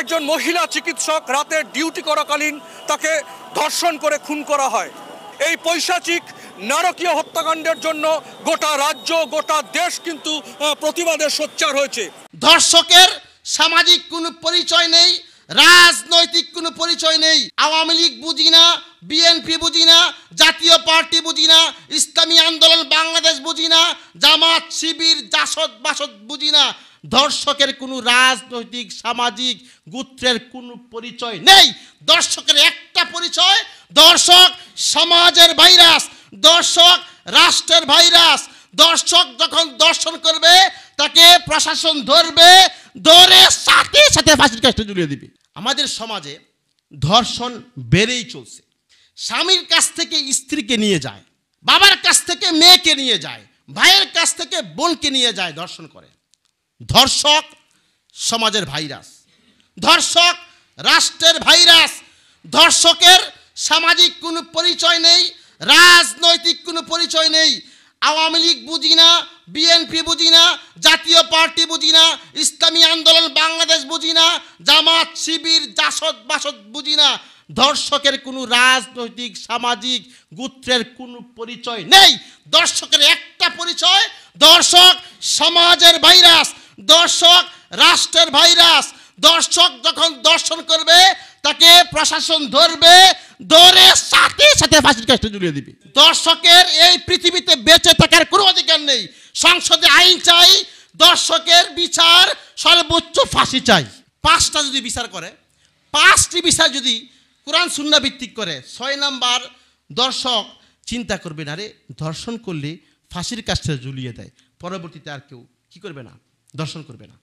একজন মহিলা চিকিৎসক রাতে ডিউটি করাকালীন তাকে ধর্ষণ করে খুন করা হয় এই পৈশাচিক নারকীয় হত্যাকাণ্ডের জন্য গোটা রাজ্য গোটা দেশ কিন্তু প্রতিবাদে সোচ্চার হয়েছে ধর্ষকের সামাজিক কোনো পরিচয় নেই রাজনৈতিক কোনো পরিচয় নেই আওয়ামী লীগ বুঝি না বিএনপি বুঝি না জাতীয় পার্টি বুঝি না ইসলামী আন্দোলন বাংলাদেশ বুঝি না জামাত শিবির জাসদ বাসদ বুঝি না দর্শকের কোনো রাজনৈতিক সামাজিক গুত্রের কোনো পরিচয় নেই দর্শকের একটা পরিচয় দর্শক সমাজের ভাইরাস দর্শক রাষ্ট্রের ভাইরাস দর্শক যখন দর্শন করবে তাকে প্রশাসন ধরবে ধরে সাথে সাথে ফাঁসির কাজটা জুড়িয়ে দিবে আমাদের সমাজে ধর্ষণ বেড়েই চলছে স্বামীর কাছ থেকে স্ত্রীকে নিয়ে যায় বাবার কাছ থেকে মেয়েকে নিয়ে যায় ভাইয়ের কাছ থেকে বোনকে নিয়ে যায় ধর্ষণ করে ধর্ষক সমাজের ভাইরাস ধর্ষক রাষ্ট্রের ভাইরাস ধর্ষকের সামাজিক কোনো পরিচয় নেই রাজনৈতিক কোনো পরিচয় নেই আওয়ামী লীগ বুঝি না বিএনপি বুঝি না জাতীয় পার্টি বুঝি না ইসলামী আন্দোলন বাংলাদেশ বুঝি না জামাত শিবির জাসদ বাসদ বুঝি না দর্শকের কোনো রাজনৈতিক সামাজিক গুত্রের কোনো পরিচয় নেই দর্শকের একটা পরিচয় দর্শক সমাজের ভাইরাস দর্শক রাষ্ট্রের ভাইরাস দর্শক যখন দর্শন করবে তাকে প্রশাসন ধরবে ধরে সাথে সাথে ফাঁসির কাজটা ঝুলিয়ে দিবে দর্শকের এই পৃথিবীতে বেঁচে থাকার কোনো অধিকার নেই সংসদে আইন চাই দর্শকের বিচার সর্বোচ্চ ফাঁসি চাই পাঁচটা যদি বিচার করে পাঁচটি বিচার যদি কোরআন সুন্না ভিত্তিক করে ছয় নাম্বার দর্শক চিন্তা করবে না রে ধর্ষণ করলে ফাঁসির কাজটা ঝুলিয়ে দেয় পরবর্তীতে আর কেউ কি করবে না দর্শন করবে না